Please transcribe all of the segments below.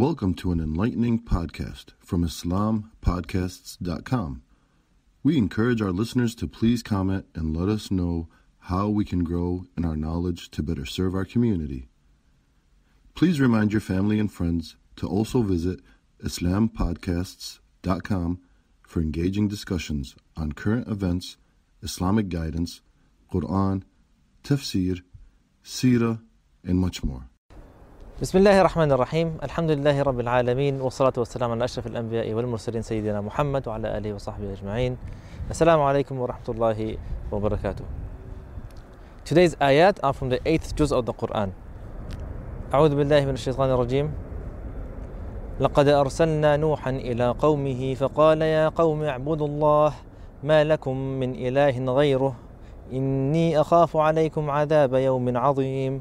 Welcome to an enlightening podcast from IslamPodcasts.com. We encourage our listeners to please comment and let us know how we can grow in our knowledge to better serve our community. Please remind your family and friends to also visit IslamPodcasts.com for engaging discussions on current events, Islamic guidance, Quran, Tafsir, Sirah, and much more. بسم الله الرحمن الرحيم الحمد لله رب العالمين والصلاة والسلام على أشرف الأنبياء والمرسلين سيدنا محمد وعلى آله وصحبه أجمعين السلام عليكم ورحمة الله وبركاته Today's ayat are from the 8th juz of the Quran أعوذ بالله من الشيطان الرجيم لقد أرسلنا نوحا إلى قومه فقال يا قوم اعبدوا الله ما لكم من إله غيره إني أخاف عليكم عذاب يوم عظيم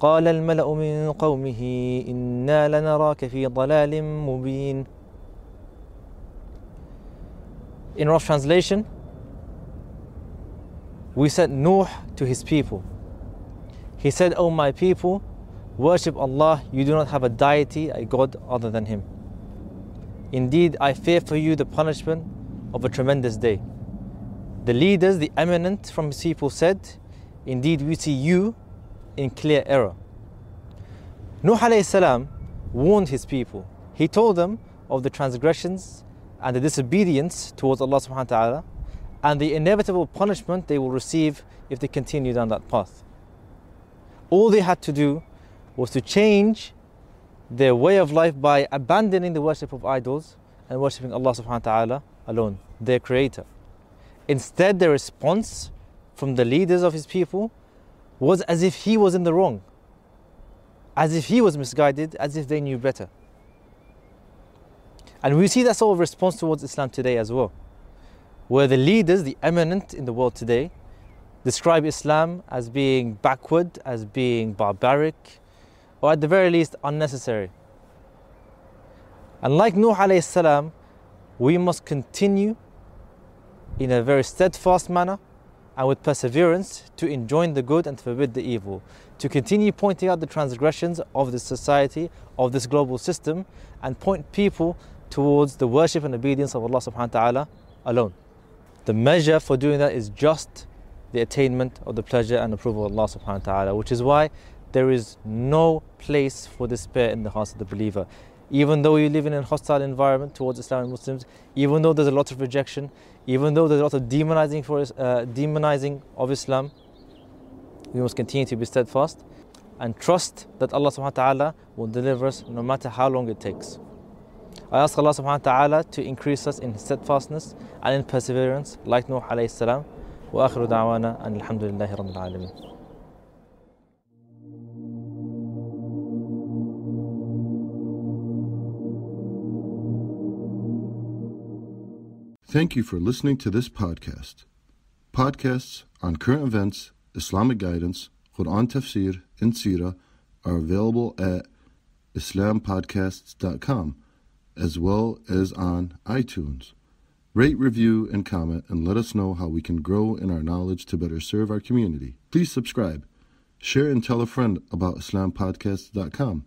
قال الملأ من قومه إنا لنراك في ضلال مبين In rough translation, we sent Nuh to his people. He said, O oh my people, worship Allah, you do not have a deity, a God other than Him. Indeed, I fear for you the punishment of a tremendous day. The leaders, the eminent from his people said, Indeed, we see you in clear error. Nuh salam warned his people. He told them of the transgressions and the disobedience towards Allah subhanahu wa ta'ala and the inevitable punishment they will receive if they continue down that path. All they had to do was to change their way of life by abandoning the worship of idols and worshipping Allah subhanahu wa ta'ala alone, their creator. Instead, the response from the leaders of his people was as if he was in the wrong, as if he was misguided, as if they knew better. And we see that sort of response towards Islam today as well, where the leaders, the eminent in the world today, describe Islam as being backward, as being barbaric, or at the very least unnecessary. And like Nuh alayhi salam, we must continue in a very steadfast manner and with perseverance to enjoin the good and forbid the evil, to continue pointing out the transgressions of this society, of this global system, and point people towards the worship and obedience of Allah subhanahu wa ta'ala alone. The measure for doing that is just the attainment of the pleasure and approval of Allah subhanahu wa ta'ala, which is why there is no place for despair in the hearts of the believer even though you live in a hostile environment towards Islam and Muslims, even though there's a lot of rejection, even though there's a lot of demonizing for uh, demonizing of Islam, we must continue to be steadfast and trust that Allah subhanahu wa ta'ala will deliver us no matter how long it takes. I ask Allah subhanahu wa ta'ala to increase us in steadfastness and in perseverance like Nuh alayhi salam. وآخر دعوانا أن الحمد لله رب العالمين Thank you for listening to this podcast. Podcasts on current events, Islamic guidance, Quran tafsir, and seerah are available at islampodcasts.com as well as on iTunes. Rate, review, and comment and let us know how we can grow in our knowledge to better serve our community. Please subscribe, share, and tell a friend about islampodcasts.com.